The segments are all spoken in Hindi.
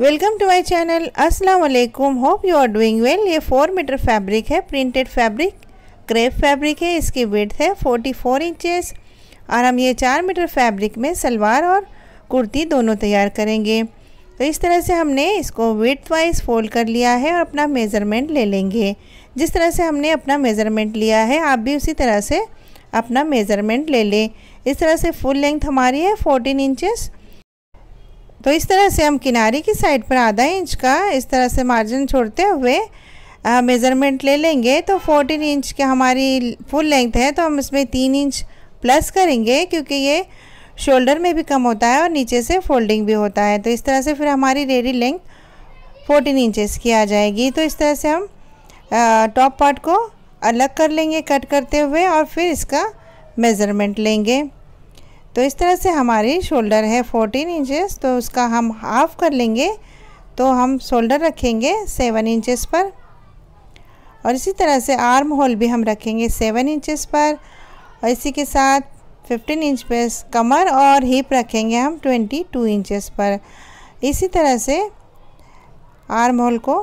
वेलकम टू माय चैनल अस्सलाम वालेकुम hope you are doing well ये फोर मीटर फैब्रिक है प्रिंटेड फैब्रिक क्रेप फैब्रिक है इसकी विड्थ है फोर्टी फोर इंचेस और हम ये चार मीटर फैब्रिक में सलवार और कुर्ती दोनों तैयार करेंगे तो इस तरह से हमने इसको वेथ वाइज फोल्ड कर लिया है और अपना मेज़रमेंट ले लेंगे जिस तरह से हमने अपना मेज़रमेंट लिया है आप भी उसी तरह से अपना मेज़रमेंट ले लें इस तरह से फुल लेंथ हमारी है फोर्टीन इंचज तो इस तरह से हम किनारे की साइड पर आधा इंच का इस तरह से मार्जिन छोड़ते हुए मेज़रमेंट ले लेंगे तो 14 इंच की हमारी फुल लेंथ है तो हम इसमें तीन इंच प्लस करेंगे क्योंकि ये शोल्डर में भी कम होता है और नीचे से फोल्डिंग भी होता है तो इस तरह से फिर हमारी रेडी लेंथ फोर्टीन इंचज़ की आ जाएगी तो इस तरह से हम टॉप पार्ट को अलग कर लेंगे कट करते हुए और फिर इसका मेज़रमेंट लेंगे तो इस तरह से हमारी शोल्डर है 14 इंचेस तो उसका हम हाफ़ कर लेंगे तो हम शोल्डर रखेंगे 7 इंचेस पर और इसी तरह से आर्म होल भी हम रखेंगे 7 इंचेस पर और इसी के साथ 15 इंच पे कमर और हिप रखेंगे हम 22 इंचेस पर इसी तरह से आर्म होल को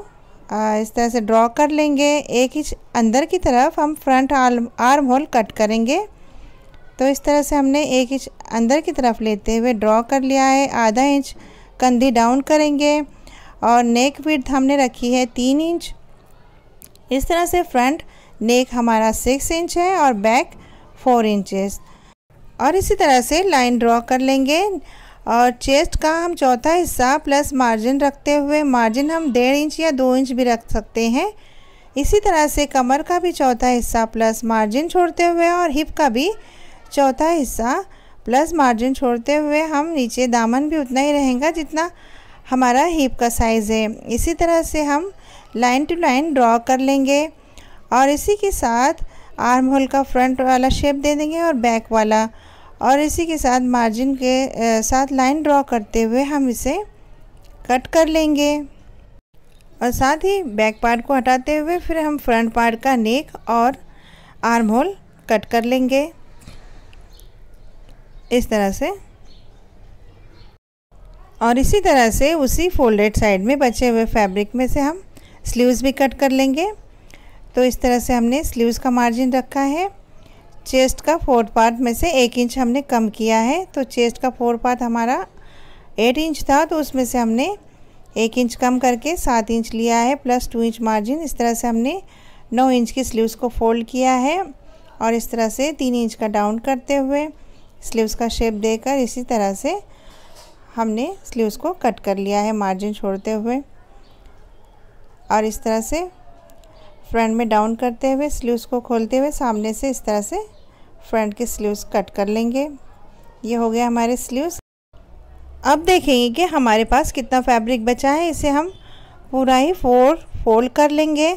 इस तरह से ड्रॉ कर लेंगे एक इंच अंदर की तरफ हम front arm armhole cut करेंगे तो इस तरह से हमने एक इंच अंदर की तरफ लेते हुए ड्रॉ कर लिया है आधा इंच कंधी डाउन करेंगे और नेक विड्थ हमने रखी है तीन इंच इस तरह से फ्रंट नेक हमारा सिक्स इंच है और बैक फोर इंचेस और इसी तरह से लाइन ड्रॉ कर लेंगे और चेस्ट का हम चौथा हिस्सा प्लस मार्जिन रखते हुए मार्जिन हम डेढ़ इंच या दो इंच भी रख सकते हैं इसी तरह से कमर का भी चौथा हिस्सा प्लस मार्जिन छोड़ते हुए और हिप का भी चौथा हिस्सा प्लस मार्जिन छोड़ते हुए हम नीचे दामन भी उतना ही रहेगा जितना हमारा हीप का साइज़ है इसी तरह से हम लाइन टू लाइन ड्रॉ कर लेंगे और इसी के साथ आर्म होल का फ्रंट वाला शेप दे देंगे और बैक वाला और इसी के साथ मार्जिन के साथ लाइन ड्रॉ करते हुए हम इसे कट कर लेंगे और साथ ही बैक पार्ट को हटाते हुए फिर हम फ्रंट पार्ट का नेक और आर्म होल कट कर लेंगे इस तरह से और इसी तरह से उसी फोल्डेड साइड में बचे हुए फैब्रिक में से हम स्लीव्स भी कट कर लेंगे तो इस तरह से हमने स्लीव्स का मार्जिन रखा है चेस्ट का फोर्थ पार्ट में से एक इंच हमने कम किया है तो चेस्ट का फोर्थ पार्ट हमारा एट इंच था तो उसमें से हमने एक इंच कम करके सात इंच लिया है प्लस टू इंच मार्जिन इस तरह से हमने नौ इंच की स्लीव्स को फोल्ड किया है और इस तरह से तीन इंच का डाउन करते हुए स्लीव्स का शेप देकर इसी तरह से हमने स्लीव्स को कट कर लिया है मार्जिन छोड़ते हुए और इस तरह से फ्रंट में डाउन करते हुए स्लीव्स को खोलते हुए सामने से इस तरह से फ्रंट के स्लीव्स कट कर लेंगे ये हो गया हमारे स्लीव्स अब देखेंगे कि हमारे पास कितना फैब्रिक बचा है इसे हम पूरा ही फोर फोल्ड कर लेंगे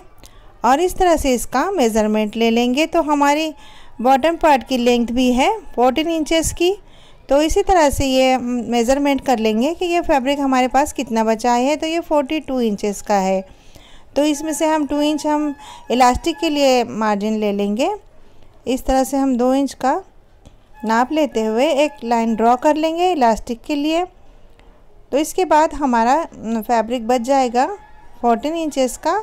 और इस तरह से इसका मेज़रमेंट ले लेंगे तो हमारी बॉटम पार्ट की लेंथ भी है फोर्टीन इंचेस की तो इसी तरह से ये मेज़रमेंट कर लेंगे कि ये फैब्रिक हमारे पास कितना बचा है तो ये फोर्टी टू इंचेस का है तो इसमें से हम टू इंच हम इलास्टिक के लिए मार्जिन ले लेंगे इस तरह से हम दो इंच का नाप लेते हुए एक लाइन ड्रॉ कर लेंगे इलास्टिक के लिए तो इसके बाद हमारा फैब्रिक बच जाएगा फोर्टीन इंचेस का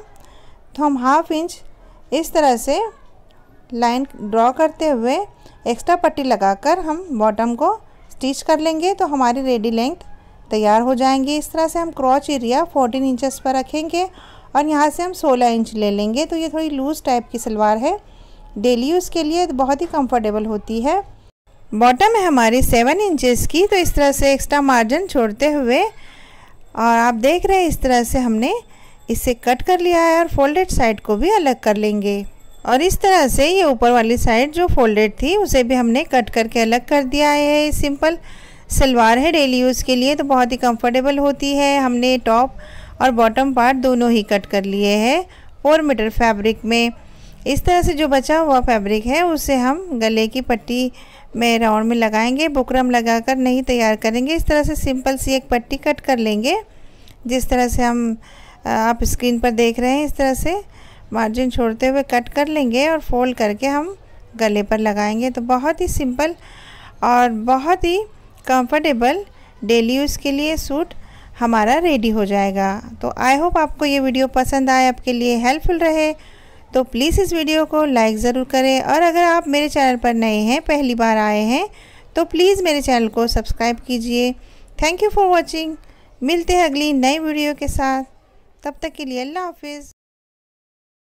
तो हम हाफ इंच इस तरह से लाइन ड्रॉ करते हुए एक्स्ट्रा पट्टी लगाकर हम बॉटम को स्टिच कर लेंगे तो हमारी रेडी लेंथ तैयार हो जाएंगी इस तरह से हम क्रॉच एरिया 14 इंचेस पर रखेंगे और यहाँ से हम 16 इंच ले लेंगे तो ये थोड़ी लूज़ टाइप की सलवार है डेली यूज़ के लिए तो बहुत ही कंफर्टेबल होती है बॉटम है हमारी सेवन इंचेस की तो इस तरह से एक्स्ट्रा मार्जिन छोड़ते हुए और आप देख रहे हैं इस तरह से हमने इसे कट कर लिया है और फोल्डेड साइड को भी अलग कर लेंगे और इस तरह से ये ऊपर वाली साइड जो फोल्डेड थी उसे भी हमने कट करके अलग कर दिया है सिंपल सलवार है डेली यूज़ के लिए तो बहुत ही कंफर्टेबल होती है हमने टॉप और बॉटम पार्ट दोनों ही कट कर लिए हैं फोर मीटर फैब्रिक में इस तरह से जो बचा हुआ फैब्रिक है उसे हम गले की पट्टी में राउंड में लगाएंगे बुकरम लगाकर नहीं तैयार करेंगे इस तरह से सिंपल सी एक पट्टी कट कर लेंगे जिस तरह से हम आप स्क्रीन पर देख रहे हैं इस तरह से मार्जिन छोड़ते हुए कट कर लेंगे और फोल्ड करके हम गले पर लगाएंगे तो बहुत ही सिंपल और बहुत ही कंफर्टेबल डेली यूज़ के लिए सूट हमारा रेडी हो जाएगा तो आई होप आपको ये वीडियो पसंद आए आपके लिए हेल्पफुल रहे तो प्लीज़ इस वीडियो को लाइक ज़रूर करें और अगर आप मेरे चैनल पर नए हैं पहली बार आए हैं तो प्लीज़ मेरे चैनल को सब्सक्राइब कीजिए थैंक यू फॉर वॉचिंग मिलते हैं अगली नई वीडियो के साथ तब तक के लिए अल्लाह हाफिज़